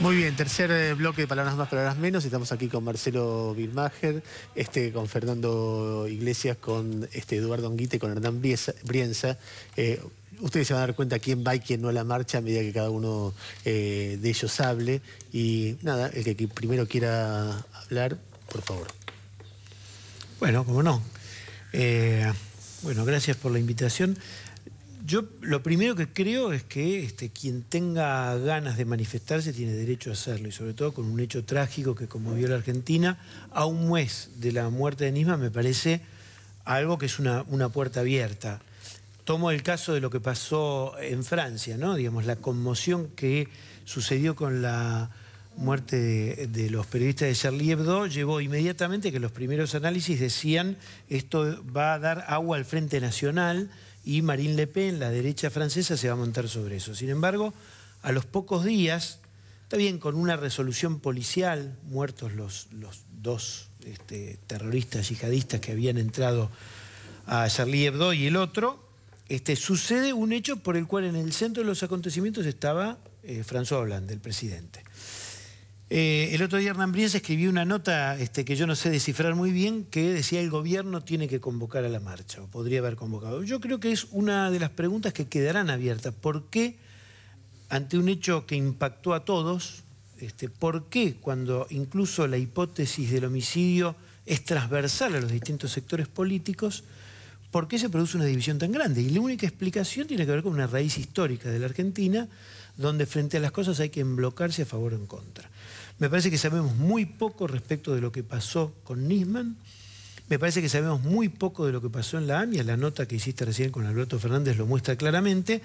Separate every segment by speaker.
Speaker 1: Muy bien, tercer eh, bloque de Palabras Más, Palabras Menos. Estamos aquí con Marcelo Bilmacher, este, con Fernando Iglesias, con este, Eduardo Anguite, con Hernán Brienza. Eh, ustedes se van a dar cuenta quién va y quién no a la marcha a medida que cada uno eh, de ellos hable. Y nada, el que primero quiera hablar, por favor.
Speaker 2: Bueno, cómo no. bueno, gracias por la invitación. Yo lo primero que creo es que este, quien tenga ganas de manifestarse tiene derecho a hacerlo, y sobre todo con un hecho trágico que conmovió a la Argentina, a un mes de la muerte de Nisma me parece algo que es una, puerta abierta. Tomo el caso de lo que pasó en Francia, Digamos, la conmoción que sucedió con la muerte de, de, los periodistas de Charlie Hebdo llevó inmediatamente que los primeros análisis decían esto va a dar agua al Frente Nacional, y Marine Le Pen, la derecha francesa, se va a montar sobre eso. Sin embargo, a los pocos días, está bien, con una resolución policial, muertos los, los dos este, terroristas yihadistas que habían entrado a Charlie Hebdo y el otro, este, sucede un hecho por el cual en el centro de los acontecimientos estaba eh, François Hollande, el presidente. Eh, el otro día Hernán escribió una nota este, que yo no sé descifrar muy bien que decía el gobierno tiene que convocar a la marcha, o podría haber convocado. Yo creo que es una de las preguntas que quedarán abiertas. ¿Por qué, ante un hecho que impactó a todos, este, por qué cuando incluso la hipótesis del homicidio es transversal a los distintos sectores políticos, por qué se produce una división tan grande? Y la única explicación tiene que ver con una raíz histórica de la Argentina, donde frente a las cosas hay que emblocarse a favor o en contra. Me parece que sabemos muy poco respecto de lo que pasó con Nisman. Me parece que sabemos muy poco de lo que pasó en la AMIA. La nota que hiciste recién con Alberto Fernández lo muestra claramente.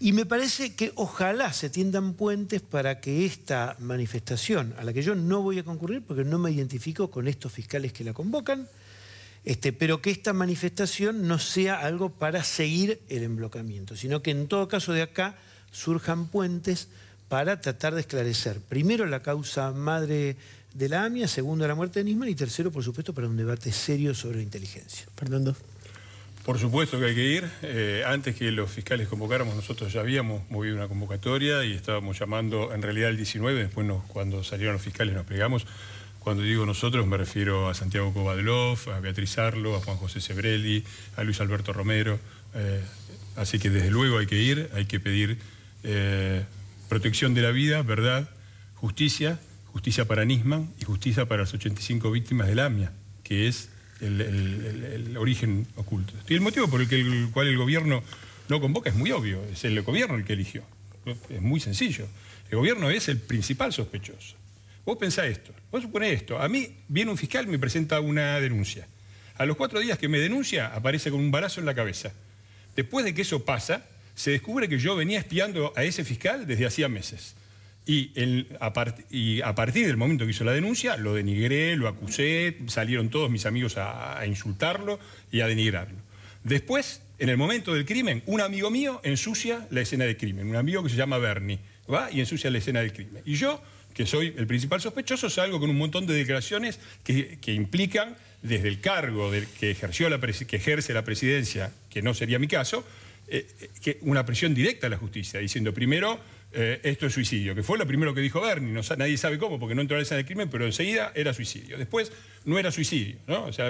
Speaker 2: Y me parece que ojalá se tiendan puentes para que esta manifestación, a la que yo no voy a concurrir porque no me identifico con estos fiscales que la convocan, este, pero que esta manifestación no sea algo para seguir el emblocamiento, sino que en todo caso de acá surjan puentes para tratar de esclarecer, primero, la causa madre de la AMIA, segundo, la muerte de Nisman y tercero, por supuesto, para un debate serio sobre inteligencia. Fernando.
Speaker 3: Por supuesto que hay que ir. Eh, antes que los fiscales convocáramos, nosotros ya habíamos movido una convocatoria y estábamos llamando, en realidad el 19, después cuando salieron los fiscales nos plegamos. Cuando digo nosotros me refiero a Santiago Kovadlov, a Beatriz Arlo, a Juan José Sebrelli, a Luis Alberto Romero. Eh, así que desde luego hay que ir, hay que pedir eh, protección de la vida, verdad, justicia, justicia para Nisman y justicia para las 85 víctimas del AMIA, que es el, origen oculto. Y el motivo por el, que el cual el gobierno no convoca es muy obvio, es el gobierno el que eligió. Es muy sencillo. El gobierno es el principal sospechoso. Vos pensá esto, vos suponés esto. A mí viene un fiscal y me presenta una denuncia. A los cuatro días que me denuncia, aparece con un balazo en la cabeza. Después de que eso pasa, se descubre que yo venía espiando a ese fiscal desde hacía meses. Y, a partir del momento que hizo la denuncia, lo denigré, lo acusé, salieron todos mis amigos a, insultarlo y a denigrarlo. Después, en el momento del crimen, un amigo mío ensucia la escena del crimen, un amigo que se llama Bernie, va y ensucia la escena del crimen. Y yo, que soy el principal sospechoso, salgo con un montón de declaraciones que, implican desde el cargo que, ejerció la, que ejerce la presidencia, que no sería mi caso, eh, que una presión directa a la justicia, diciendo primero eh, esto es suicidio, que fue lo primero que dijo Bernie, no, nadie sabe cómo, porque no entró a la del crimen, pero enseguida era suicidio. Después no era suicidio, ¿no? sea,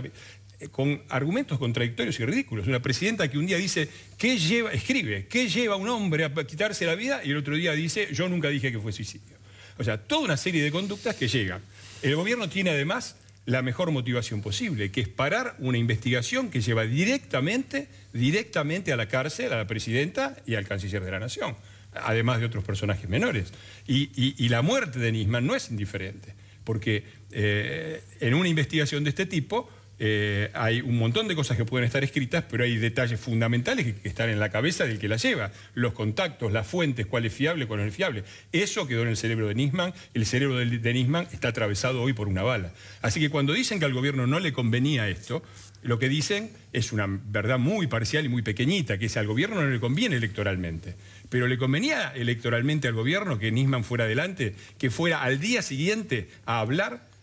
Speaker 3: eh, con argumentos contradictorios y ridículos. Una presidenta que un día dice, ¿qué lleva, escribe, qué lleva un hombre a quitarse la vida? Y el otro día dice, yo nunca dije que fue suicidio. O sea, toda una serie de conductas que llegan. El gobierno tiene además la mejor motivación posible, que es parar una investigación que lleva directamente, directamente a la cárcel, a la presidenta y al canciller de la nación, además de otros personajes menores. Y, la muerte de Nisman no es indiferente, porque eh, en una investigación de este tipo eh, hay un montón de cosas que pueden estar escritas, pero hay detalles fundamentales que están en la cabeza del que la lleva. Los contactos, las fuentes, cuál es fiable, cuál no es fiable. Eso quedó en el cerebro de Nisman. El cerebro de Nisman está atravesado hoy por una bala. Así que cuando dicen que al gobierno no le convenía esto, lo que dicen es una verdad muy parcial y muy pequeñita, que es al gobierno no le conviene electoralmente. Pero le convenía electoralmente al gobierno que Nisman fuera adelante, que fuera al día siguiente a hablar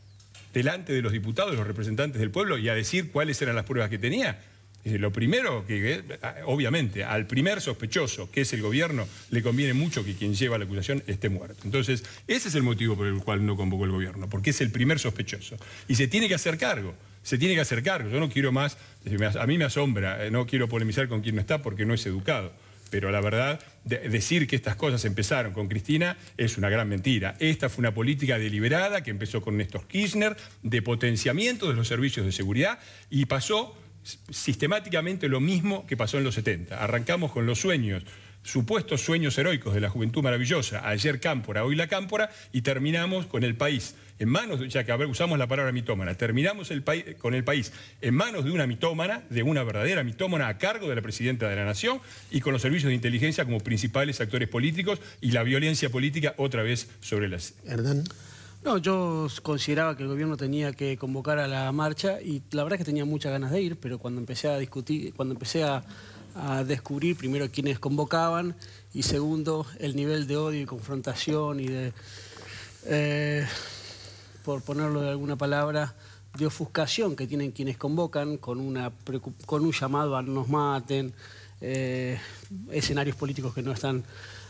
Speaker 3: delante de los diputados, los representantes del pueblo, y a decir cuáles eran las pruebas que tenía. Eh, lo primero que, eh, obviamente, al primer sospechoso, que es el gobierno, le conviene mucho que quien lleva la acusación esté muerto. Entonces, ese es el motivo por el cual no convocó el gobierno, porque es el primer sospechoso. Y se tiene que hacer cargo, se tiene que hacer cargo. Yo no quiero más, eh, a mí me asombra, no quiero polemizar con quien no está porque no es educado. Pero la verdad, decir que estas cosas empezaron con Cristina es una gran mentira. Esta fue una política deliberada que empezó con Néstor Kirchner de potenciamiento de los servicios de seguridad y pasó sistemáticamente lo mismo que pasó en los 70. Arrancamos con los sueños supuestos sueños heroicos de la juventud maravillosa, ayer Cámpora, hoy la Cámpora, y terminamos con el país en manos, ya que ver, usamos la palabra mitómana, terminamos el con el país en manos de una mitómana, de una verdadera mitómana a cargo de la presidenta de la Nación y con los servicios de inteligencia como principales actores políticos y la violencia política otra vez sobre las... Hernán.
Speaker 4: No, yo consideraba que el gobierno tenía que convocar a la marcha y la verdad es que tenía muchas ganas de ir, pero cuando empecé a discutir, cuando empecé a, descubrir primero quiénes convocaban y segundo el nivel de odio y confrontación y de... Eh, por ponerlo de alguna palabra, de ofuscación que tienen quienes convocan con, una, con un llamado a nos maten, eh, escenarios políticos que no están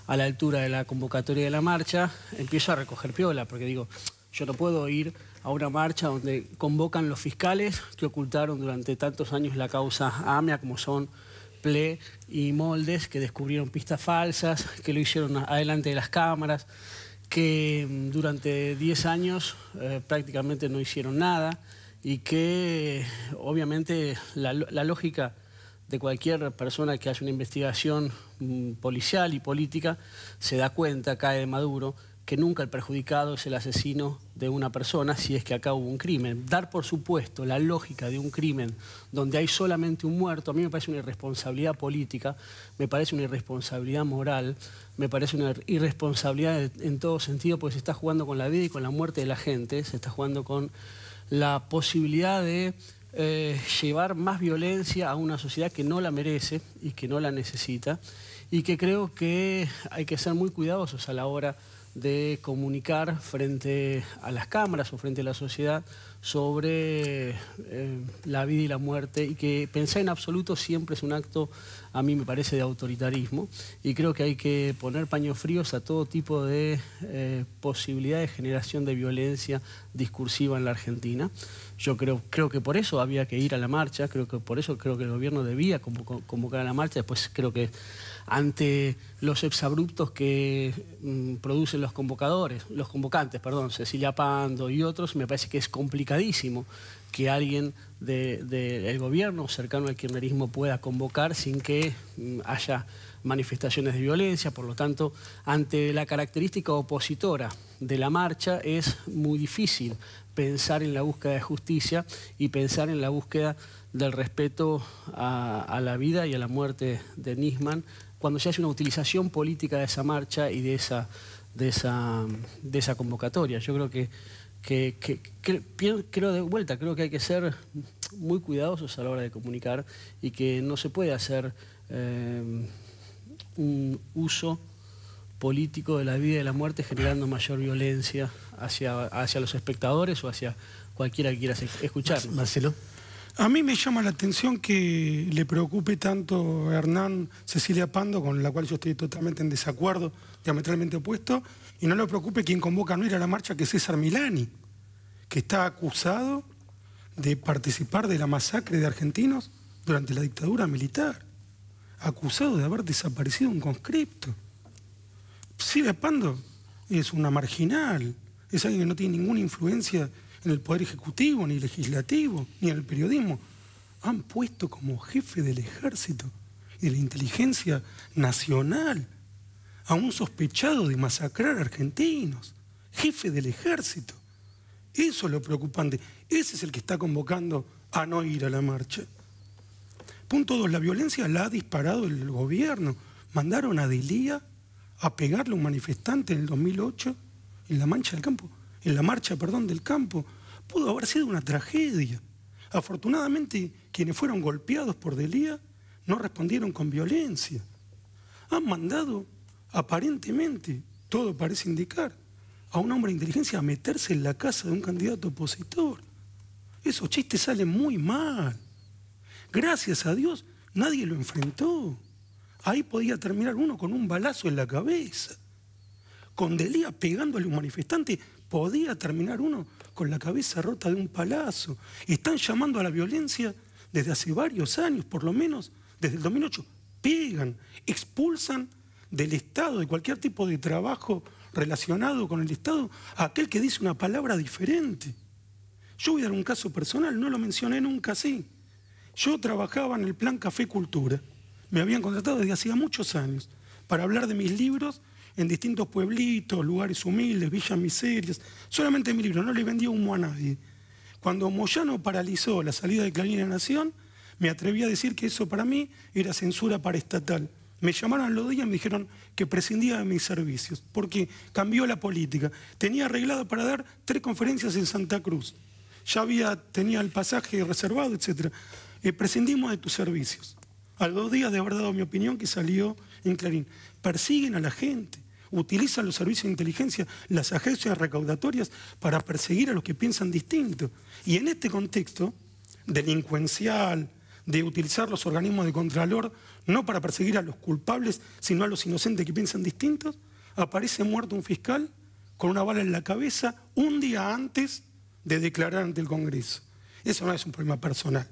Speaker 4: a la altura de la convocatoria de la marcha, empiezo a recoger piola, porque digo, yo no puedo ir a una marcha donde convocan los fiscales que ocultaron durante tantos años la causa AMIA, como son Ple y Moldes, que descubrieron pistas falsas, que lo hicieron adelante de las cámaras que mm, durante 10 años eh, prácticamente no hicieron nada y que eh, obviamente la, lógica de cualquier persona que hace una investigación mm, policial y política se da cuenta, cae de maduro, que nunca el perjudicado es el asesino de una persona si es que acá hubo un crimen. Dar por supuesto la lógica de un crimen donde hay solamente un muerto, a mí me parece una irresponsabilidad política, me parece una irresponsabilidad moral, me parece una irresponsabilidad en todo sentido porque se está jugando con la vida y con la muerte de la gente, se está jugando con la posibilidad de eh, llevar más violencia a una sociedad que no la merece y que no la necesita y que creo que hay que ser muy cuidadosos a la hora de comunicar frente a las cámaras o frente a la sociedad sobre eh, la vida y la muerte y que pensar en absoluto siempre es un acto, a mí me parece, de autoritarismo y creo que hay que poner paños fríos a todo tipo de eh, posibilidad de generación de violencia discursiva en la Argentina. Yo creo, creo que por eso había que ir a la marcha, creo que por eso creo que el gobierno debía convocar a la marcha, después creo que ante los exabruptos que mm, producen los convocadores, los convocantes, perdón, Cecilia Pando y otros, me parece que es complicadísimo que alguien del gobierno cercano al kirchnerismo pueda convocar sin que mm, haya manifestaciones de violencia. Por lo tanto, ante la característica opositora de la marcha es muy difícil pensar en la búsqueda de justicia y pensar en la búsqueda del respeto a, a la vida y a la muerte de Nisman cuando se hace una utilización política de esa marcha y de esa de esa, de esa convocatoria. Yo creo que, que, creo de vuelta, creo que hay que ser muy cuidadosos a la hora de comunicar y que no se puede hacer eh, un uso político de la vida y de la muerte generando mayor violencia hacia, hacia los espectadores o hacia cualquiera que quiera escuchar. Marcelo.
Speaker 5: A mí me llama la atención que le preocupe tanto a Hernán Cecilia Pando, con la cual yo estoy totalmente en desacuerdo, diametralmente opuesto, y no le preocupe quien convoca a no ir a la marcha, que César Milani, que está acusado de participar de la masacre de argentinos durante la dictadura militar, acusado de haber desaparecido un conscripto. Cecilia Pando es una marginal, es alguien que no tiene ninguna influencia en el Poder Ejecutivo, ni Legislativo, ni en el periodismo. Han puesto como jefe del ejército y de la inteligencia nacional a un sospechado de masacrar argentinos, jefe del ejército. Eso es lo preocupante. Ese es el que está convocando a no ir a la marcha. Punto dos, la violencia la ha disparado el gobierno. Mandaron a Delía a pegarle a un manifestante en el 2008 en la Mancha del Campo en la marcha perdón, del campo, pudo haber sido una tragedia. Afortunadamente, quienes fueron golpeados por Delía no respondieron con violencia. Han mandado, aparentemente, todo parece indicar, a un hombre de inteligencia a meterse en la casa de un candidato opositor. Esos chistes salen muy mal. Gracias a Dios, nadie lo enfrentó. Ahí podía terminar uno con un balazo en la cabeza. Con Delía pegándole a un manifestante podía terminar uno con la cabeza rota de un palazo. Están llamando a la violencia desde hace varios años, por lo menos desde el 2008. Pegan, expulsan del Estado, de cualquier tipo de trabajo relacionado con el Estado, a aquel que dice una palabra diferente. Yo voy a dar un caso personal, no lo mencioné nunca así. Yo trabajaba en el Plan Café Cultura. Me habían contratado desde hacía muchos años para hablar de mis libros en distintos pueblitos, lugares humildes, villas miserias. Solamente mi libro, no le vendía humo a nadie. Cuando Moyano paralizó la salida de Clarín a la Nación, me atreví a decir que eso para mí era censura paraestatal. Me llamaron los días y me dijeron que prescindía de mis servicios, porque cambió la política. Tenía arreglado para dar tres conferencias en Santa Cruz. Ya había, tenía el pasaje reservado, etc. Eh, prescindimos de tus servicios. A los dos días de haber dado mi opinión que salió en Clarín persiguen a la gente, utilizan los servicios de inteligencia, las agencias recaudatorias para perseguir a los que piensan distinto. Y en este contexto delincuencial, de utilizar los organismos de contralor no para perseguir a los culpables, sino a los inocentes que piensan distintos, aparece muerto un fiscal con una bala en la cabeza un día antes de declarar ante el Congreso. Eso no es un problema personal.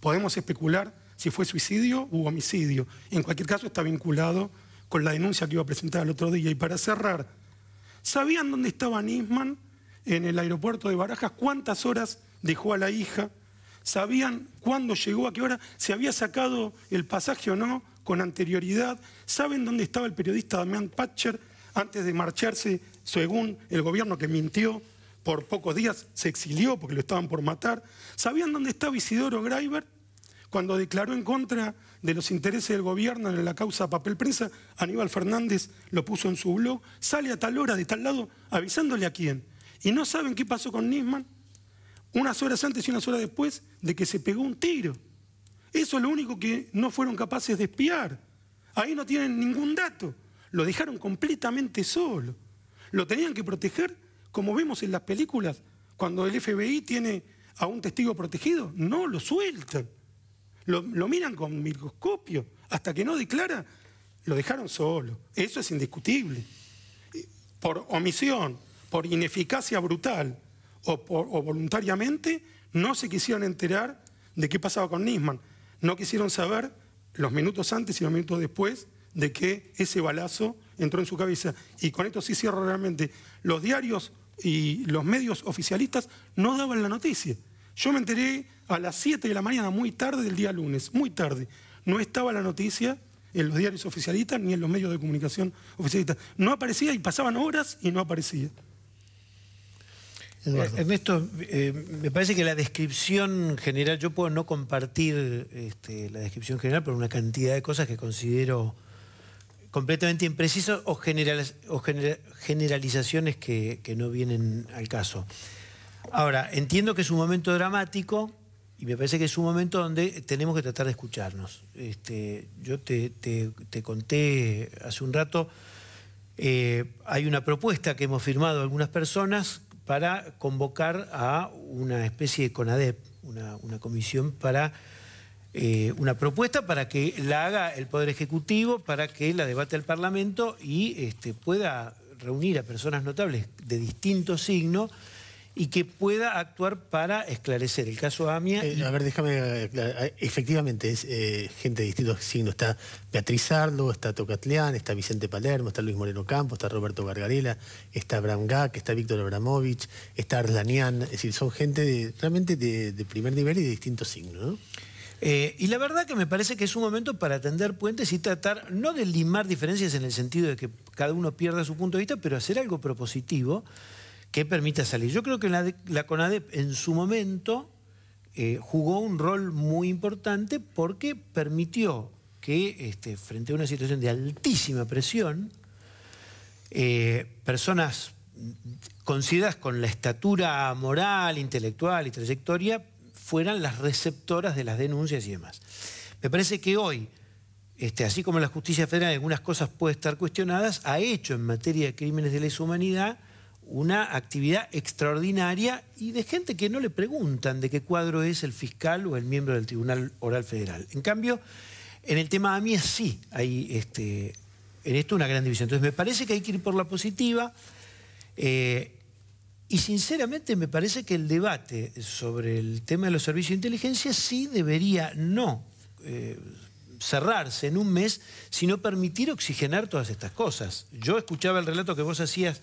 Speaker 5: Podemos especular si fue suicidio u homicidio. En cualquier caso está vinculado con la denuncia que iba a presentar el otro día. Y para cerrar, ¿sabían dónde estaba Nisman en el aeropuerto de Barajas? ¿Cuántas horas dejó a la hija? ¿Sabían cuándo llegó, a qué hora? ¿Se había sacado el pasaje o no con anterioridad? ¿Saben dónde estaba el periodista Damián Patcher antes de marcharse, según el gobierno que mintió por pocos días, se exilió porque lo estaban por matar? ¿Sabían dónde estaba Isidoro Greiber? cuando declaró en contra de los intereses del gobierno en la causa papel prensa, Aníbal Fernández lo puso en su blog, sale a tal hora de tal lado avisándole a quién. Y no saben qué pasó con Nisman unas horas antes y unas horas después de que se pegó un tiro. Eso es lo único que no fueron capaces de espiar. Ahí no tienen ningún dato. Lo dejaron completamente solo. Lo tenían que proteger, como vemos en las películas, cuando el FBI tiene a un testigo protegido. No, lo sueltan. Lo, miran con microscopio. Hasta que no declara, lo dejaron solo. Eso es indiscutible. Por omisión, por ineficacia brutal o, o voluntariamente, no se quisieron enterar de qué pasaba con Nisman. No quisieron saber los minutos antes y los minutos después de que ese balazo entró en su cabeza. Y con esto sí cierro realmente. Los diarios y los medios oficialistas no daban la noticia. Yo me enteré a las 7 de la mañana, muy tarde del día lunes, muy tarde. No estaba la noticia en los diarios oficialistas ni en los medios de comunicación oficialistas. No aparecía y pasaban horas y no aparecía. Eh, Ernesto, eh,
Speaker 2: me parece que la descripción general, yo puedo no compartir este, la descripción general por una cantidad de cosas que considero completamente imprecisas o, generalizaciones que no vienen al caso. Ahora, entiendo que es un momento dramático, y me parece que es un momento donde tenemos que tratar de escucharnos. Este, yo te, conté hace un rato, eh, hay una propuesta que hemos firmado algunas personas para convocar a una especie de CONADEP, una, comisión para eh, una propuesta para que la haga el Poder Ejecutivo, para que la debate el Parlamento y este, pueda reunir a personas notables de distintos signos y que pueda actuar para esclarecer el caso AMIA. Eh,
Speaker 1: a ver, déjame ah, Efectivamente, es eh, gente de distintos signos. Está Beatriz Arlo, está Tocatleán, está Vicente Palermo, está Luis Moreno Campos, está Roberto Gargarela, está Abraham Gack, está Víctor Abramovich, está Arlanian. Es decir, son gente realmente de, primer nivel y de
Speaker 2: distintos signos, eh, y la verdad que me parece que es un momento para tender puentes y tratar, no de limar diferencias en el sentido de que cada uno pierda su punto de vista, pero hacer algo propositivo que permita salir. Yo creo que la, CONADEP en su momento eh, jugó un rol muy importante porque permitió que este, frente a una situación de altísima presión, eh, personas consideradas con la estatura moral, intelectual y trayectoria fueran las receptoras de las denuncias y demás. Me parece que hoy, este, así como la justicia federal algunas cosas puede estar cuestionadas, ha hecho en materia de crímenes de lesa humanidad una actividad extraordinaria y de gente que no le preguntan de qué cuadro es el fiscal o el miembro del Tribunal Oral Federal. En cambio, en el tema AMIA sí hay este, en esto una gran división. Entonces me parece que hay que ir por la positiva eh, y sinceramente me parece que el debate sobre el tema de los servicios de inteligencia sí debería no eh, cerrarse en un mes, sino permitir oxigenar todas estas cosas. Yo escuchaba el relato que vos hacías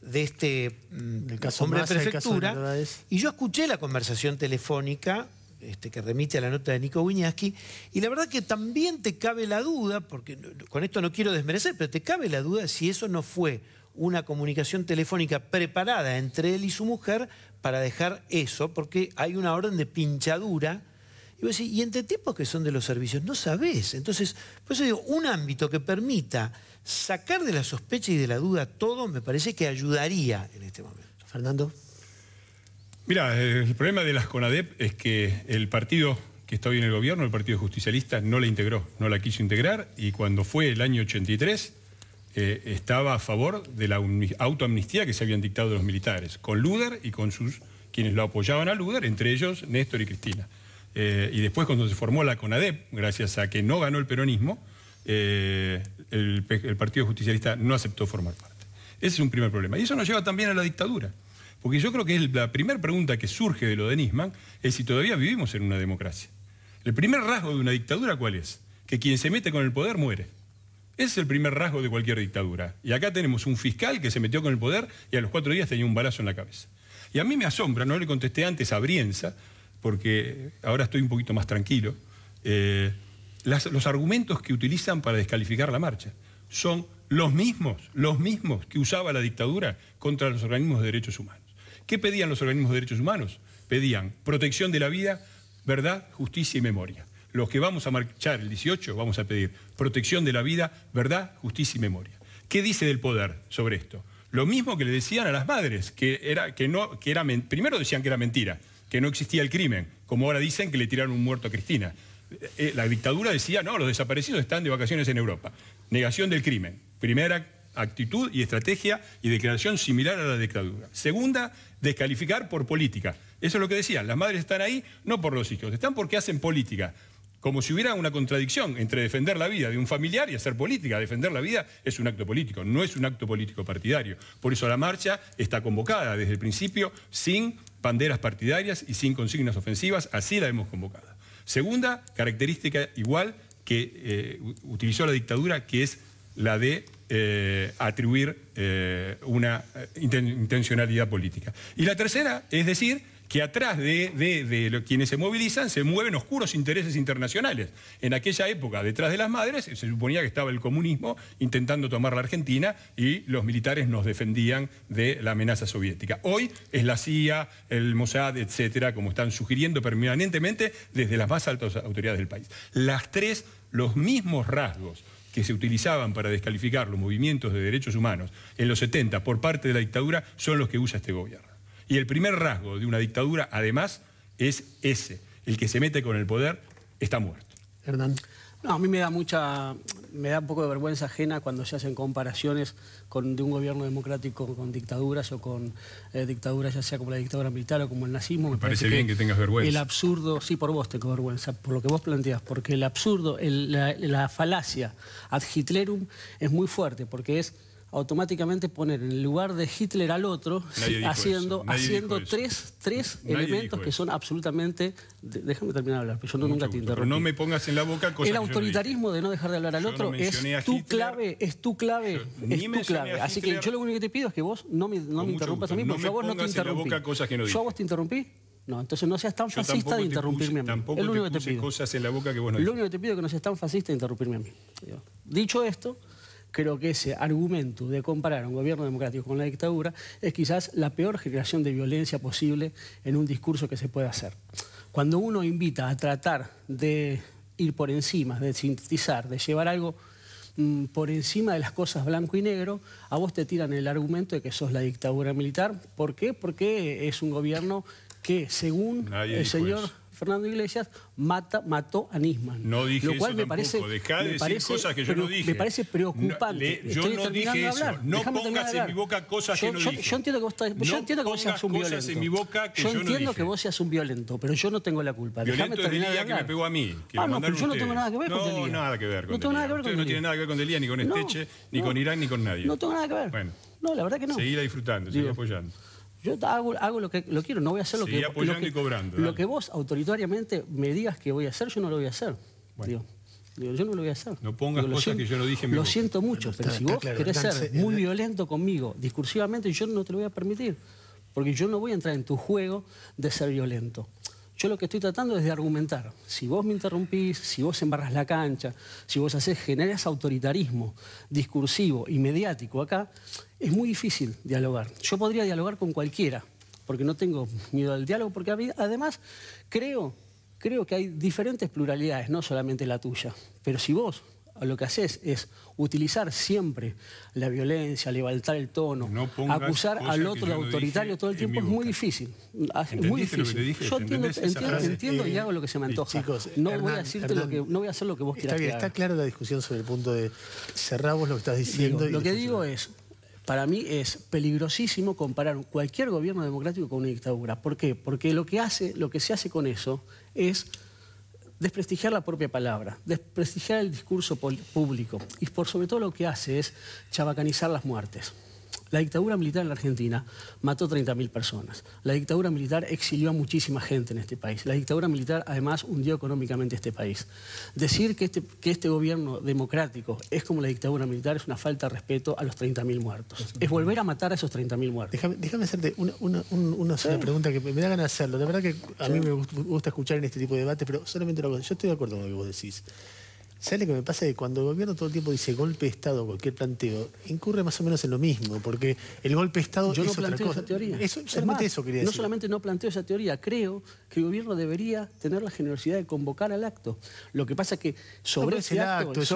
Speaker 2: de este mm, mm, hombre de prefectura. y yo escuché la conversación telefónica este, que remite a la nota de Nico Wiñaski, y la verdad que también te cabe la duda, porque con esto no quiero desmerecer, pero te cabe la duda si eso no fue una comunicación telefónica preparada entre él y su mujer para dejar eso, porque hay una orden de pinchadura. Y, vos decís, y entre tipos que son de los servicios, no sabés. Entonces, por eso digo, un ámbito que permita sacar de la sospecha y de la duda todo me parece que ayudaría en este momento. Fernando.
Speaker 3: Mira, eh, el problema de las CONADEP es que el partido que está hoy en el gobierno, el Partido Justicialista, no la integró, no la quiso integrar y cuando fue el año 83 eh, estaba a favor de la autoamnistía que se habían dictado los militares, con Luder y con sus quienes lo apoyaban a Luder, entre ellos Néstor y Cristina. Eh, y después cuando se formó la CONADEP, gracias a que no ganó el peronismo, eh, el, Partido Justicialista no aceptó formar parte. Ese es un primer problema. Y eso nos lleva también a la dictadura. Porque yo creo que es la primera pregunta que surge de lo de Nisman es si todavía vivimos en una democracia. El primer rasgo de una dictadura, ¿cuál es? Que quien se mete con el poder muere. Ese es el primer rasgo de cualquier dictadura. Y acá tenemos un fiscal que se metió con el poder y a los cuatro días tenía un balazo en la cabeza. Y a mí me asombra, no le contesté antes a Brienza, porque ahora estoy un poquito más tranquilo. Eh, los argumentos que utilizan para descalificar la marcha son los mismos, los mismos que usaba la dictadura contra los organismos de derechos humanos. ¿Qué pedían los organismos de derechos humanos? Pedían protección de la vida, verdad, justicia y memoria. Los que vamos a marchar el 18 vamos a pedir protección de la vida, verdad, justicia y memoria. ¿Qué dice del poder sobre esto? Lo mismo que le decían a las madres, que era que no que era primero decían que era mentira, que no existía el crimen, como ahora dicen que le tiraron un muerto a Cristina. Eh, eh, la dictadura decía, no, los desaparecidos están de vacaciones en Europa. Negación del crimen. Primera actitud y estrategia y declaración similar a la dictadura. Segunda, descalificar por política. Eso es lo que decían, las madres están ahí no por los hijos, están porque hacen política. Como si hubiera una contradicción entre defender la vida de un familiar y hacer política. Defender la vida es un acto político, no es un acto político partidario. Por eso la marcha está convocada desde el principio sin banderas partidarias y sin consignas ofensivas, así la hemos convocado. Segunda característica igual que eh, utilizó la dictadura, que es la de eh, atribuir eh, una intencionalidad política. Y la tercera es decir que atrás de, quienes se movilizan se mueven oscuros intereses internacionales. En aquella época, detrás de las madres, se suponía que estaba el comunismo intentando tomar la Argentina y los militares nos defendían de la amenaza soviética. Hoy es la CIA, el Mossad, etcétera, como están sugiriendo permanentemente desde las más altas autoridades del país. Las tres, los mismos rasgos que se utilizaban para descalificar los movimientos de derechos humanos en los 70 por parte de la dictadura son los que usa este gobierno. Y el primer rasgo de una dictadura, además, es ese. El que se mete con el poder está muerto.
Speaker 4: Hernán. a mí me da mucha, me da un poco de vergüenza ajena cuando se hacen comparaciones con, de un gobierno democrático con dictaduras o con eh, dictaduras ya sea como la dictadura militar o como el nazismo. Me, parece, bien que, tengas vergüenza. El absurdo, sí, por vos tengo vergüenza, por lo que vos planteas porque el absurdo, la, la, falacia ad Hitlerum es muy fuerte, porque es automáticamente poner en lugar de Hitler al otro, haciendo, haciendo tres, tres elementos que son absolutamente... déjame terminar de hablar, pero yo no, nunca te interrumpí. No me pongas en la boca El autoritarismo de no dejar de hablar al otro es, tu clave, es tu clave, es tu clave. Así que yo lo único que te pido es que vos no me, me interrumpas a mí, porque favor vos no te interrumpí. yo a vos te interrumpí. No, entonces no seas tan fascista de interrumpirme a mí. Tampoco es único que
Speaker 3: te pido. cosas en la boca que vos no Lo
Speaker 4: único que te pido es que no seas tan fascista de interrumpirme a mí. Dicho esto, creo que ese argumento de comparar un gobierno democrático con la dictadura es quizás la peor generación de violencia posible en un discurso que se puede hacer. Cuando uno invita a tratar de ir por encima, de sintetizar, de llevar algo mm, por encima de las cosas blanco y negro, a vos te tiran el argumento de que sos la dictadura militar. ¿Por qué? Porque es un gobierno que, según el señor... Fernando Iglesias mató a Nisman. No dije lo cual eso me parece, Dejá de decir cosas que yo no dije. Me parece preocupante. No, yo no dije eso. No pongas en mi boca cosas yo, que no yo, dije. Yo entiendo que vos, yo entiendo que vos seas un violento. En yo, entiendo que vos seas un violento, pero yo no tengo la culpa. Violento es Delía que me pegó a mí. Ah, no, pero yo no tengo nada que ver con Delía. No, nada que
Speaker 3: ver con Delia. No tiene nada que ver con Delia, ni con Esteche, ni con Irán, ni con nadie. No tengo nada que ver. Bueno. No, la verdad que no. Seguí disfrutando, seguí apoyando.
Speaker 4: Yo hago, lo que lo quiero, no voy a hacer lo que, lo que, cobrando, lo que vos autoritariamente me digas que voy a hacer, yo no lo voy a hacer. yo no lo voy a hacer. No pongas cosas que yo no dije en mi Lo siento mucho, pero si vos querés ser muy violento conmigo, discursivamente, yo no te lo voy a permitir. Porque yo no voy a entrar en tu juego de ser violento. Yo lo que estoy tratando es de argumentar. Si vos me interrumpís, si vos embarras la cancha, si vos haces, generas autoritarismo discursivo y mediático acá, es muy difícil dialogar. Yo podría dialogar con cualquiera, porque no tengo miedo al diálogo, porque además creo, creo que hay diferentes pluralidades, no solamente la tuya. Pero si vos lo que haces es utilizar siempre la violencia, levantar el tono, acusar al otro de autoritario todo el tiempo es muy difícil. Ah, muy difícil. yo entiendo, y eh, hago lo que se me eh, antoja. no, voy a decirte lo que, no voy hacer lo que vos está, quieras. Está, clara la discusión sobre el punto de cerramos lo que estás diciendo. lo que digo es, para mí es peligrosísimo comparar cualquier gobierno democrático con una dictadura. ¿Por qué? Porque lo que, hace, lo que se hace con eso es desprestigiar la propia palabra, desprestigiar el discurso público y por sobre todo lo que hace es chabacanizar las muertes. La dictadura militar en la Argentina mató 30.000 personas. La dictadura militar exilió a muchísima gente en este país. La dictadura militar además hundió económicamente este país. Decir que este, que este gobierno democrático es como la dictadura militar es una falta de respeto a los 30.000 muertos. Es volver a matar a esos 30.000 muertos. Déjame, hacerte una, sola pregunta que me da ganas de hacerlo. La verdad que a mí me gusta escuchar en este tipo
Speaker 1: de debates, pero solamente una cosa. Yo estoy de acuerdo con lo que vos decís. ¿Sabes lo que me pasa? Que cuando el gobierno todo el tiempo dice golpe de Estado, cualquier planteo, incurre más o menos en lo mismo, porque el golpe de Estado es no otra cosa. esa teoría. solamente eso quería decir. No
Speaker 4: solamente no planteo esa teoría, creo que el gobierno debería tener la generosidad de convocar al acto. Lo que pasa es que sobre este, este acto, es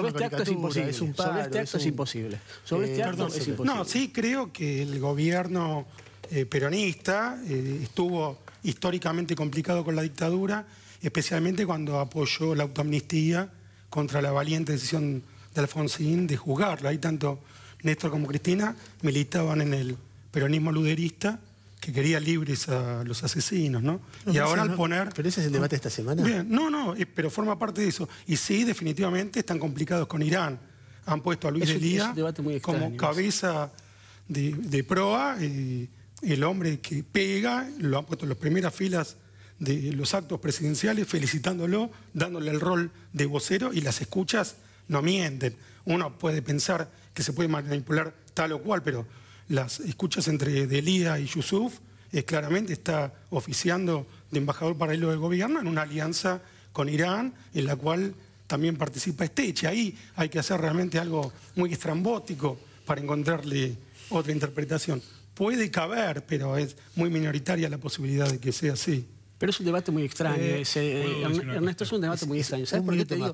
Speaker 4: imposible. sobre este eh, acto es, imposible. es imposible. No, sí
Speaker 5: creo que el gobierno eh, peronista eh, estuvo históricamente complicado con la dictadura, especialmente cuando apoyó la autoamnistía contra la valiente decisión de Alfonsín de juzgarla. Ahí tanto Néstor como Cristina militaban en el peronismo luderista que quería libres a los asesinos, ¿no? y ahora al poner... ¿Pero ese es el debate de esta semana? no, no, pero forma parte de eso. Y sí, definitivamente están complicados con Irán. Han puesto a Luis Elías como cabeza de, proa, y el hombre que pega, lo han puesto en las primeras filas de los actos presidenciales, felicitándolo, dándole el rol de vocero y las escuchas no mienten. Uno puede pensar que se puede manipular tal o cual, pero las escuchas entre Delia y Yusuf eh, claramente está oficiando de embajador paralelo del gobierno en una alianza con Irán, en la cual también participa Esteche. Ahí hay que hacer realmente algo muy estrambótico para encontrarle otra interpretación. Puede caber, pero es muy minoritaria la posibilidad de que sea así. Pero es un debate muy extraño. Eh, eh, Ernesto,
Speaker 4: es un debate muy extraño. ¿Sabes por qué te digo?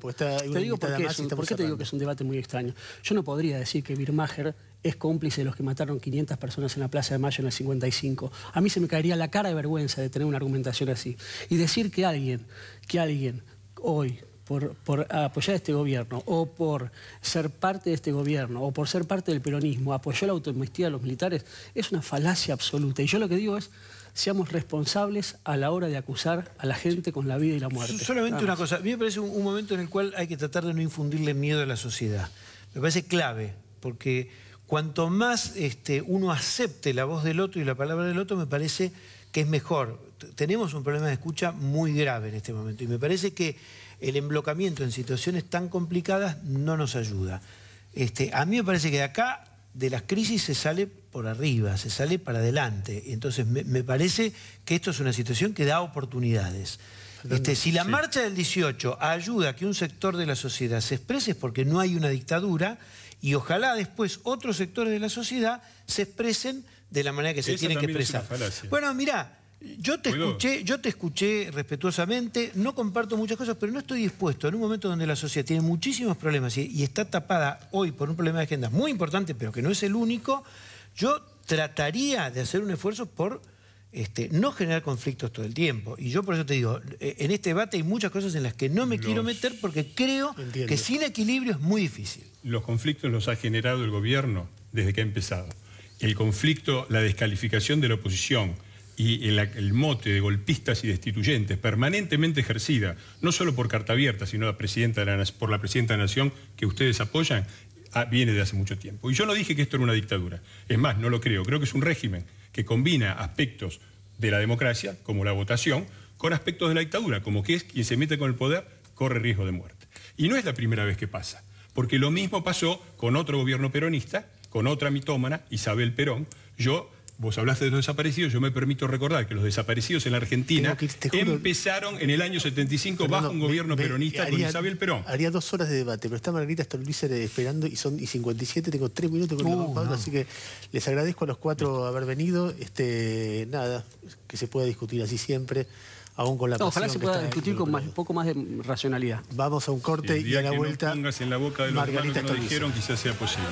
Speaker 5: que es un debate muy extraño.
Speaker 4: Yo no podría decir que Birmacher es cómplice de los que mataron 500 personas en la Plaza de Mayo en el 55. A mí se me caería la cara de vergüenza de tener una argumentación así. Y decir que alguien, que alguien hoy, por, apoyar este gobierno o por ser parte de este gobierno o por ser parte del peronismo, apoyó la autoamnistía de los militares, es una falacia absoluta. Y yo lo que digo es, seamos responsables a la hora de acusar a la gente con la vida y la muerte. Solamente una cosa,
Speaker 2: a mí me parece un, momento en el cual hay que tratar de no infundirle miedo a la sociedad. Me parece clave, porque cuanto más este, uno acepte la voz del otro y la palabra del otro, me parece que es mejor. Tenemos un problema de escucha muy grave en este momento y me parece que el emblocamiento en situaciones tan complicadas no nos ayuda. Este, a mí me parece que de acá, de las crisis, se sale por arriba, se sale para adelante. Entonces, me, parece que esto es una situación que da oportunidades. Este, si la marcha del 18 ayuda a que un sector de la sociedad se exprese, es porque no hay una dictadura, y ojalá después otros sectores de la sociedad se expresen de la manera que se tienen que expresar. Bueno, mira yo te escuché, yo te escuché respetuosamente, no comparto muchas cosas, pero no estoy dispuesto en un momento donde la sociedad tiene muchísimos problemas y está tapada hoy por un problema de agenda muy importante, pero que no es el único, yo trataría de hacer un esfuerzo por este, no generar conflictos todo el tiempo. Y yo por eso te digo, e, en este debate hay muchas cosas en las que no me quiero meter porque creo que sin equilibrio es muy difícil.
Speaker 3: Los conflictos los ha generado el gobierno desde que ha empezado. El conflicto, la descalificación de la oposición, y el, mote de golpistas y destituyentes permanentemente ejercida, no solo por carta abierta, sino por la presidenta de la Nación que ustedes apoyan, Ah, viene de hace mucho tiempo. Y yo no dije que esto era una dictadura. Es más, no lo creo. Creo que es un régimen que combina aspectos de la democracia, como la votación, con aspectos de la dictadura, como que es quien se mete con el poder corre riesgo de muerte. Y no es la primera vez que pasa, porque lo mismo pasó con otro gobierno peronista, con otra mitómana, Isabel Perón. Yo vos hablaste de los desaparecidos, yo me permito recordar que los desaparecidos en la Argentina empezaron en el año 75 bajo un gobierno peronista con Isabel Perón.
Speaker 1: Haría dos horas de debate, pero está Margarita Stolbizer eh, esperando y son y 57, tengo tres minutos con uh, Pablo, así que les agradezco a los cuatro haber venido. Este, nada, que se pueda discutir así siempre. Aún con la no, ojalá se pueda discutir con un
Speaker 4: poco más de racionalidad. Vamos a un corte y, a la vuelta.
Speaker 3: en la boca de los que dijeron, quizás sea posible.